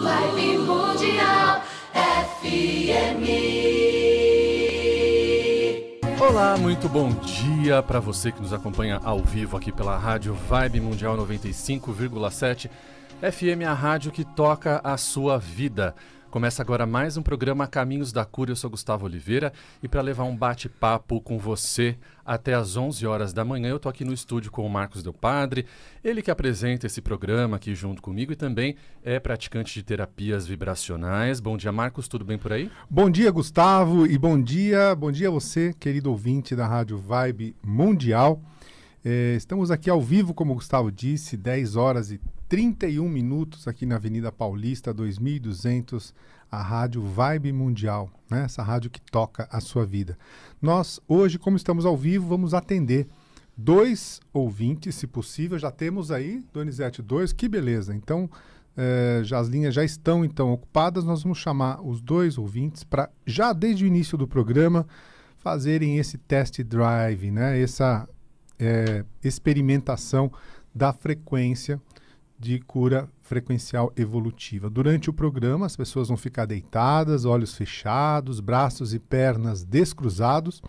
Live Mundial FM. Olá, muito bom dia para você que nos acompanha ao vivo aqui pela rádio Vibe Mundial 95,7 FM, a rádio que toca a sua vida. Começa agora mais um programa Caminhos da Cura. Eu sou Gustavo Oliveira e para levar um bate-papo com você até às 11 horas da manhã, eu tô aqui no estúdio com o Marcos Del Padre, ele que apresenta esse programa aqui junto comigo e também é praticante de terapias vibracionais. Bom dia, Marcos, tudo bem por aí? Bom dia, Gustavo, e bom dia, bom dia a você, querido ouvinte da Rádio Vibe Mundial. É, estamos aqui ao vivo, como o Gustavo disse, 10 horas e 31 minutos aqui na Avenida Paulista, 2200, a rádio Vibe Mundial, né? essa rádio que toca a sua vida. Nós, hoje, como estamos ao vivo, vamos atender dois ouvintes, se possível. Já temos aí, Donizete, dois, que beleza. Então, eh, já as linhas já estão então ocupadas. Nós vamos chamar os dois ouvintes para, já desde o início do programa, fazerem esse test drive, né? essa eh, experimentação da frequência de cura frequencial evolutiva. Durante o programa, as pessoas vão ficar deitadas, olhos fechados, braços e pernas descruzados,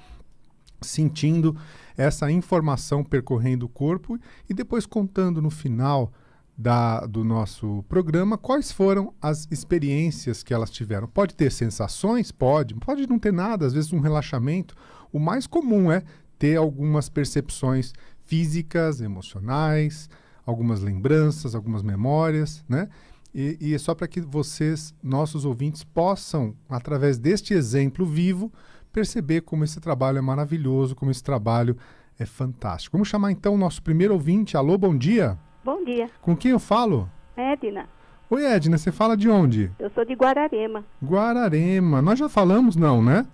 sentindo essa informação percorrendo o corpo e depois contando no final da, do nosso programa quais foram as experiências que elas tiveram. Pode ter sensações? Pode. Pode não ter nada, às vezes um relaxamento. O mais comum é ter algumas percepções físicas, emocionais, algumas lembranças, algumas memórias, né? E, e é só para que vocês, nossos ouvintes, possam, através deste exemplo vivo, perceber como esse trabalho é maravilhoso, como esse trabalho é fantástico. Vamos chamar então o nosso primeiro ouvinte. Alô, bom dia. Bom dia. Com quem eu falo? Edna. Oi, Edna, você fala de onde? Eu sou de Guararema. Guararema. Nós já falamos, não, né?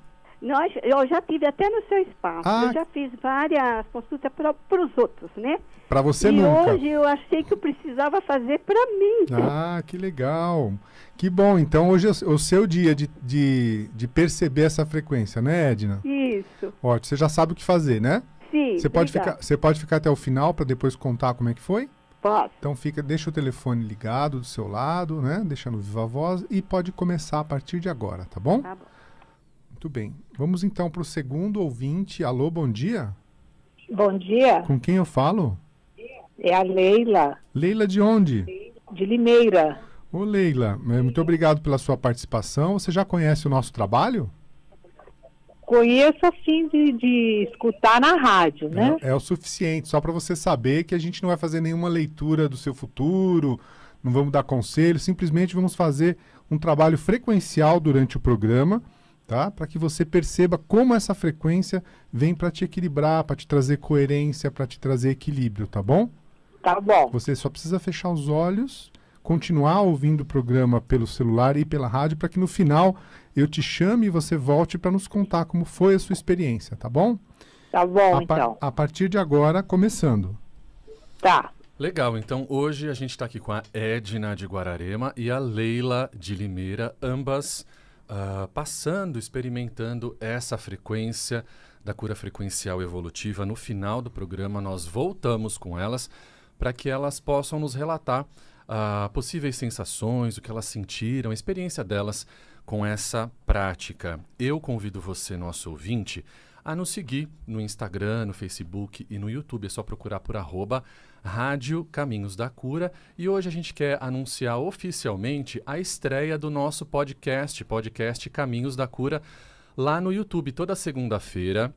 Nós, eu já tive até no seu espaço. Ah. Eu já fiz várias consultas para os outros, né? Para você e nunca. hoje eu achei que eu precisava fazer para mim. Ah, que legal. Que bom. Então hoje é o seu dia de, de, de perceber essa frequência, né, Edna? Isso. Ótimo. Você já sabe o que fazer, né? Sim. Você pode, ficar, você pode ficar até o final para depois contar como é que foi? Posso. Então fica, deixa o telefone ligado do seu lado, né? Deixando viva a voz e pode começar a partir de agora, tá bom? Tá bom. Muito bem. Vamos então para o segundo ouvinte. Alô, bom dia. Bom dia. Com quem eu falo? É a Leila. Leila de onde? De Limeira. Ô Leila, eh, muito obrigado pela sua participação. Você já conhece o nosso trabalho? Conheço assim de, de escutar na rádio, né? É, é o suficiente, só para você saber que a gente não vai fazer nenhuma leitura do seu futuro, não vamos dar conselho, simplesmente vamos fazer um trabalho frequencial durante o programa tá? Para que você perceba como essa frequência vem para te equilibrar, para te trazer coerência, para te trazer equilíbrio, tá bom? Tá bom. Você só precisa fechar os olhos, continuar ouvindo o programa pelo celular e pela rádio para que no final eu te chame e você volte para nos contar como foi a sua experiência, tá bom? Tá bom, a par então. A partir de agora, começando. Tá. Legal, então hoje a gente está aqui com a Edna de Guararema e a Leila de Limeira, ambas uh, passando, experimentando essa frequência da cura frequencial evolutiva. No final do programa, nós voltamos com elas para que elas possam nos relatar uh, possíveis sensações, o que elas sentiram, a experiência delas com essa prática. Eu convido você, nosso ouvinte, a nos seguir no Instagram, no Facebook e no YouTube. É só procurar por arroba Rádio Caminhos da Cura. E hoje a gente quer anunciar oficialmente a estreia do nosso podcast, podcast Caminhos da Cura, lá no YouTube, toda segunda-feira,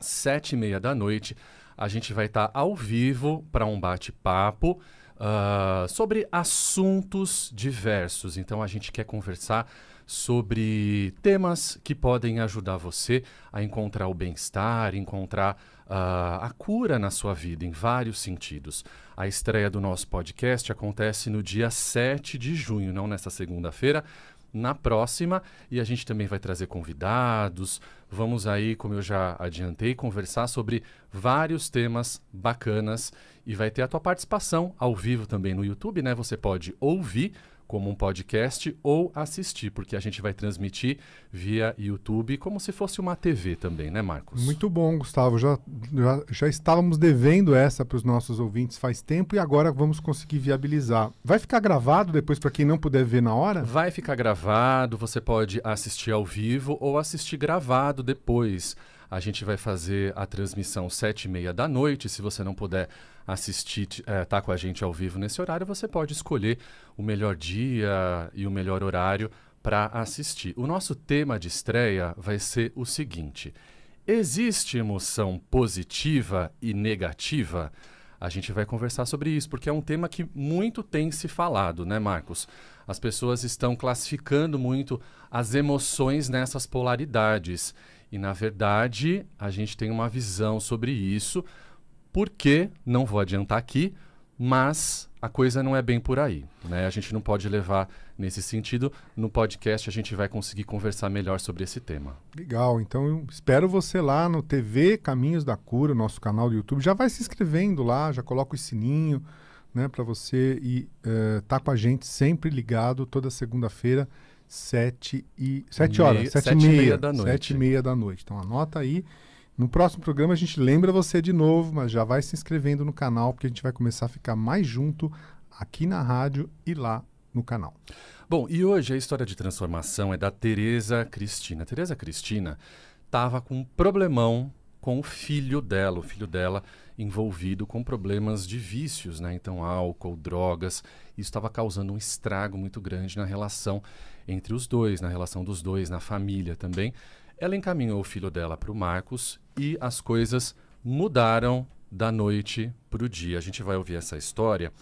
sete e meia da noite. A gente vai estar tá ao vivo para um bate-papo. Uh, sobre assuntos diversos. Então a gente quer conversar sobre temas que podem ajudar você a encontrar o bem-estar, encontrar uh, a cura na sua vida em vários sentidos. A estreia do nosso podcast acontece no dia 7 de junho, não nesta segunda-feira, na próxima e a gente também vai trazer convidados. Vamos aí, como eu já adiantei, conversar sobre vários temas bacanas e vai ter a tua participação ao vivo também no YouTube, né? Você pode ouvir como um podcast ou assistir, porque a gente vai transmitir via YouTube como se fosse uma TV também, né, Marcos? Muito bom, Gustavo. Já, já, já estávamos devendo essa para os nossos ouvintes faz tempo e agora vamos conseguir viabilizar. Vai ficar gravado depois para quem não puder ver na hora? Vai ficar gravado, você pode assistir ao vivo ou assistir gravado depois. A gente vai fazer a transmissão sete e meia da noite. Se você não puder assistir, é, tá com a gente ao vivo nesse horário, você pode escolher o melhor dia e o melhor horário para assistir. O nosso tema de estreia vai ser o seguinte: existe emoção positiva e negativa? A gente vai conversar sobre isso, porque é um tema que muito tem se falado, né, Marcos? As pessoas estão classificando muito as emoções nessas polaridades. E, na verdade, a gente tem uma visão sobre isso, porque, não vou adiantar aqui, mas a coisa não é bem por aí. Né? A gente não pode levar nesse sentido. No podcast a gente vai conseguir conversar melhor sobre esse tema. Legal, então espero você lá no TV Caminhos da Cura, nosso canal do YouTube. Já vai se inscrevendo lá, já coloca o sininho né, para você e uh, tá com a gente sempre ligado toda segunda-feira sete e sete horas, meia, sete, sete e meia, meia da noite. Sete e meia da noite. Então anota aí. No próximo programa a gente lembra você de novo, mas já vai se inscrevendo no canal porque a gente vai começar a ficar mais junto aqui na rádio e lá no canal. Bom, e hoje a história de transformação é da Teresa Cristina. Teresa Cristina estava com um problemão com o filho dela, o filho dela envolvido com problemas de vícios, né? Então, álcool, drogas, isso estava causando um estrago muito grande na relação entre os dois, na relação dos dois, na família também. Ela encaminhou o filho dela para o Marcos e as coisas mudaram da noite para o dia. A gente vai ouvir essa história.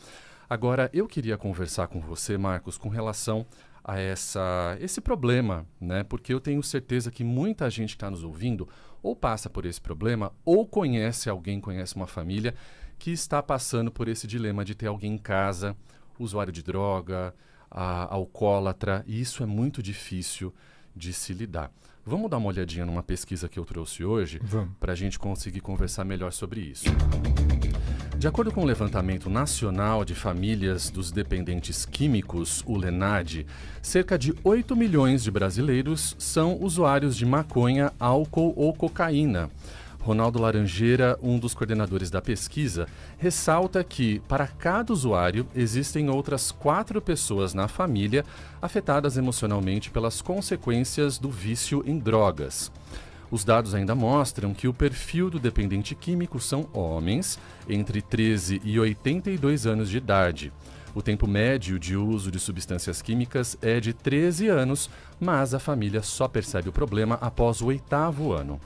Agora, eu queria conversar com você, Marcos, com relação a essa, esse problema, né? Porque eu tenho certeza que muita gente que está nos ouvindo ou passa por esse problema, ou conhece alguém, conhece uma família que está passando por esse dilema de ter alguém em casa, usuário de droga, a, alcoólatra, e isso é muito difícil de se lidar. Vamos dar uma olhadinha numa pesquisa que eu trouxe hoje para a gente conseguir conversar melhor sobre isso. De acordo com o levantamento nacional de famílias dos dependentes químicos, o LENAD, cerca de 8 milhões de brasileiros são usuários de maconha, álcool ou cocaína. Ronaldo Laranjeira, um dos coordenadores da pesquisa, ressalta que, para cada usuário, existem outras quatro pessoas na família afetadas emocionalmente pelas consequências do vício em drogas. Os dados ainda mostram que o perfil do dependente químico são homens entre 13 e 82 anos de idade. O tempo médio de uso de substâncias químicas é de 13 anos, mas a família só percebe o problema após o oitavo ano.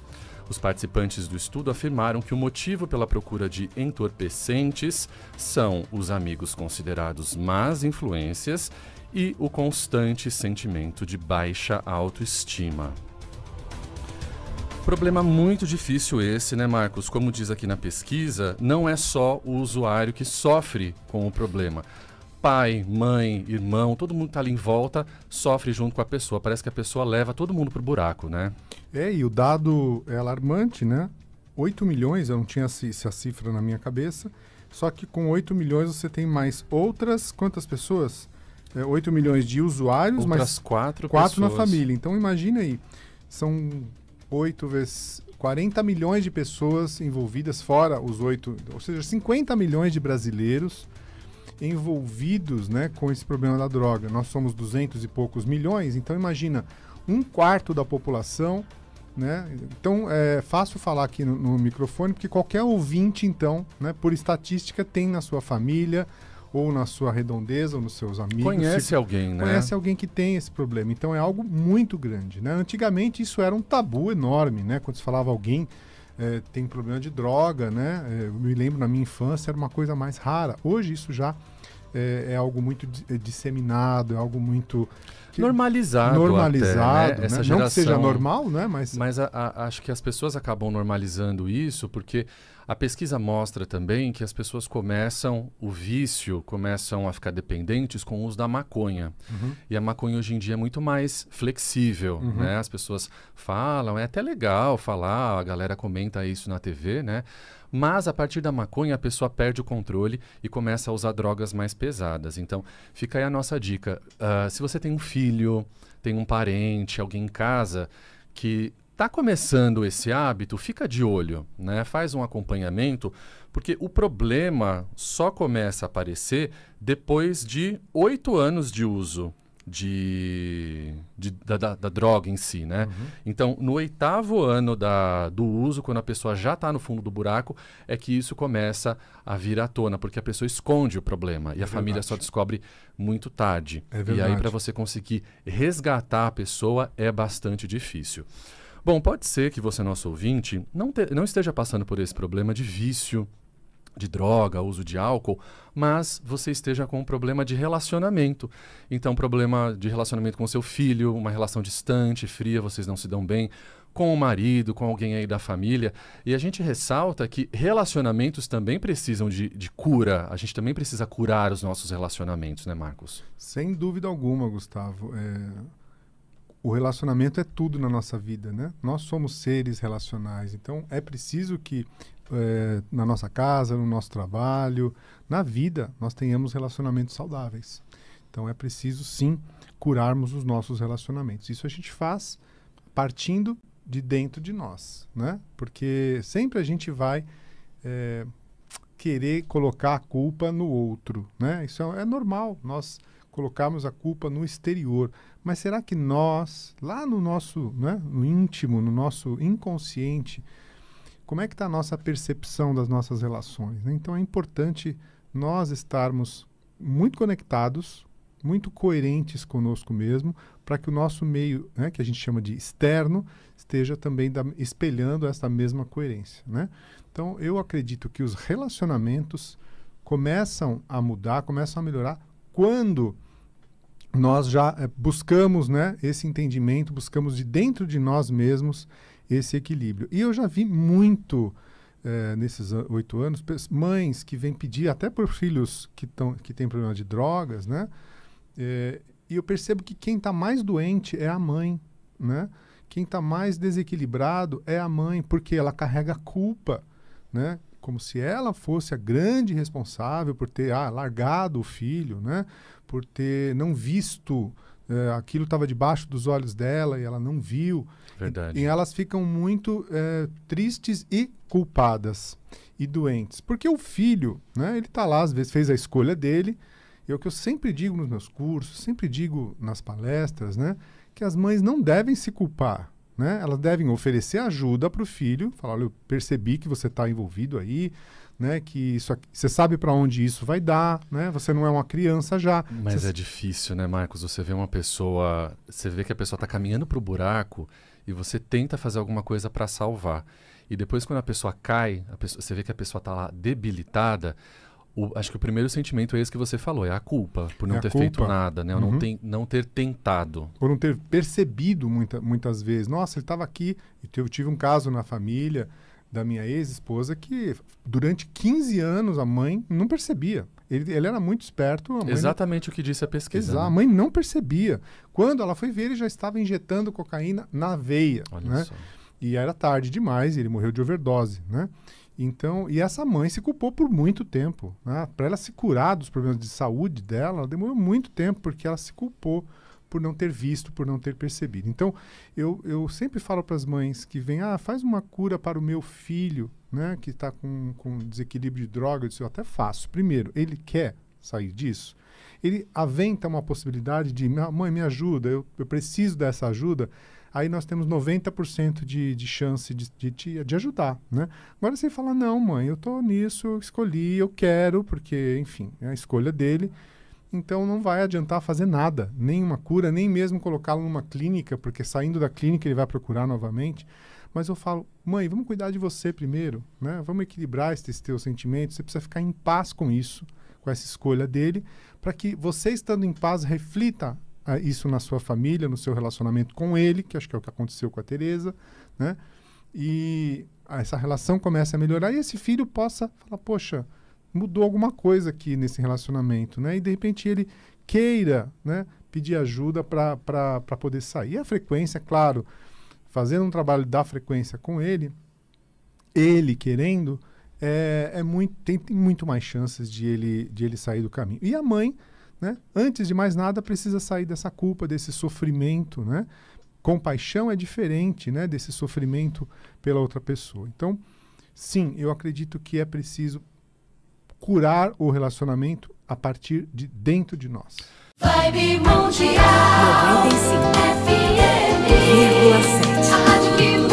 Os participantes do estudo afirmaram que o motivo pela procura de entorpecentes são os amigos considerados más influências e o constante sentimento de baixa autoestima. Problema muito difícil esse, né, Marcos? Como diz aqui na pesquisa, não é só o usuário que sofre com o problema pai, mãe, irmão, todo mundo que está ali em volta sofre junto com a pessoa. Parece que a pessoa leva todo mundo pro buraco, né? É, e o dado é alarmante, né? 8 milhões, eu não tinha essa cifra na minha cabeça, só que com 8 milhões você tem mais outras quantas pessoas? É, 8 milhões de usuários, outras mais quatro, quatro na família. Então imagina aí, são 8 vezes 40 milhões de pessoas envolvidas, fora os 8, ou seja, 50 milhões de brasileiros envolvidos né, com esse problema da droga. Nós somos 200 e poucos milhões, então imagina, um quarto da população. Né? Então é fácil falar aqui no, no microfone, porque qualquer ouvinte, então, né, por estatística, tem na sua família ou na sua redondeza, ou nos seus amigos. Conhece se... Tipo, alguém, né? Conhece alguém que tem esse problema. Então é algo muito grande, né? Antigamente isso era um tabu enorme, né? Quando se falava alguém é, tem problema de droga, né? É, eu me lembro na minha infância era uma coisa mais rara. Hoje isso já é, é algo muito é, disseminado, é algo muito normalizado, normalizado, até, né? né? Essa Geração, não que seja normal, né? Mas, mas a, a, acho que as pessoas acabam normalizando isso porque a pesquisa mostra também que as pessoas começam o vício, começam a ficar dependentes com o uso da maconha. Uhum. E a maconha hoje em dia é muito mais flexível, uhum. né? As pessoas falam, é até legal falar, a galera comenta isso na TV, né? Mas a partir da maconha a pessoa perde o controle e começa a usar drogas mais pesadas. Então fica aí a nossa dica. Uh, se você tem um filho, tem um parente, alguém em casa que está começando esse hábito, fica de olho, né? faz um acompanhamento, porque o problema só começa a aparecer depois de oito anos de uso de, de da, da, da, droga em si. Né? Uhum. Então, no oitavo ano da, do uso, quando a pessoa já está no fundo do buraco, é que isso começa a vir à tona, porque a pessoa esconde o problema é e a é família só descobre muito tarde. É e aí, para você conseguir resgatar a pessoa, é bastante difícil. Bom, pode ser que você, nosso ouvinte, não, te, não esteja passando por esse problema de vício, de droga, uso de álcool, mas você esteja com um problema de relacionamento. Então, problema de relacionamento com seu filho, uma relação distante, fria, vocês não se dão bem, com o marido, com alguém aí da família. E a gente ressalta que relacionamentos também precisam de, de cura. A gente também precisa curar os nossos relacionamentos, né, Marcos? Sem dúvida alguma, Gustavo. É o relacionamento é tudo na nossa vida, né? Nós somos seres relacionais, então é preciso que é, na nossa casa, no nosso trabalho, na vida, nós tenhamos relacionamentos saudáveis. Então é preciso sim curarmos os nossos relacionamentos. Isso a gente faz partindo de dentro de nós, né? Porque sempre a gente vai é, querer colocar a culpa no outro, né? Isso é, é normal. Nós colocarmos a culpa no exterior. Mas será que nós, lá no nosso né, no íntimo, no nosso inconsciente, como é que está a nossa percepção das nossas relações? Né? Então é importante nós estarmos muito conectados, muito coerentes conosco mesmo, para que o nosso meio, né, que a gente chama de externo, esteja também da, espelhando essa mesma coerência. Né? Então eu acredito que os relacionamentos começam a mudar, começam a melhorar quando nós já eh, buscamos né, esse entendimento, buscamos de dentro de nós mesmos esse equilíbrio. E eu já vi muito é, nesses oito anos mães que vêm pedir até por filhos que, tão, que têm problema de drogas, né? É, e eu percebo que quem está mais doente é a mãe, né? Quem está mais desequilibrado é a mãe, porque ela carrega a culpa, né? Como se ela fosse a grande responsável por ter ah, largado o filho, né? por ter não visto é, aquilo estava debaixo dos olhos dela e ela não viu. Verdade. E, e elas ficam muito é, tristes e culpadas e doentes. Porque o filho, né, ele está lá, às vezes fez a escolha dele. E é o que eu sempre digo nos meus cursos, sempre digo nas palestras, né, que as mães não devem se culpar. Né? Elas devem oferecer ajuda para o filho, falar, olha, eu percebi que você está envolvido aí, né? Que isso aqui, você sabe para onde isso vai dar, né? Você não é uma criança já. Mas você... é difícil, né, Marcos? Você vê uma pessoa, você vê que a pessoa está caminhando para o buraco e você tenta fazer alguma coisa para salvar. E depois quando a pessoa cai, a pessoa, você vê que a pessoa está lá debilitada, o, acho que o primeiro sentimento é esse que você falou, é a culpa por é não é ter culpa. feito nada, né? Uhum. Não, tem, não ter tentado. Ou não ter percebido muita, muitas vezes. Nossa, ele estava aqui. Eu tive um caso na família da minha ex-esposa que durante 15 anos a mãe não percebia. Ele, ele era muito esperto. Exatamente não... o que disse a pesquisa. Exato, né? a mãe não percebia. Quando ela foi ver, ele já estava injetando cocaína na veia. Olha né? Só. E era tarde demais, ele morreu de overdose. Né? Então, e essa mãe se culpou por muito tempo. Né? Para ela se curar dos problemas de saúde dela, demorou muito tempo, porque ela se culpou por não ter visto, por não ter percebido. Então, eu, eu sempre falo para as mães que vêm, ah, faz uma cura para o meu filho, né, que está com, com desequilíbrio de droga. Eu disse, eu até faço. Primeiro, ele quer sair disso. Ele aventa uma possibilidade de, ah, mãe, me ajuda, eu, eu preciso dessa ajuda aí nós temos 90% de, de chance de, de, te, de ajudar, né? Agora você fala, não, mãe, eu tô nisso, eu escolhi, eu quero, porque, enfim, é a escolha dele. Então não vai adiantar fazer nada, nenhuma cura, nem mesmo colocá-lo numa clínica, porque saindo da clínica ele vai procurar novamente. Mas eu falo, mãe, vamos cuidar de você primeiro, né? Vamos equilibrar esses teus sentimentos, você precisa ficar em paz com isso, com essa escolha dele, para que você estando em paz reflita isso na sua família, no seu relacionamento com ele, que acho que é o que aconteceu com a Teresa, né? E essa relação começa a melhorar e esse filho possa falar, poxa, mudou alguma coisa aqui nesse relacionamento, né? E de repente ele queira, né, pedir ajuda para poder sair. E a frequência, claro, fazendo um trabalho da frequência com ele, ele querendo, é, é muito, tem, tem muito mais chances de ele, de ele sair do caminho. E a mãe né? Antes de mais nada, precisa sair dessa culpa, desse sofrimento. Né? Compaixão é diferente né, desse sofrimento pela outra pessoa. Então, sim, eu acredito que é preciso curar o relacionamento a partir de dentro de nós. Vibe Mundial 95 FM A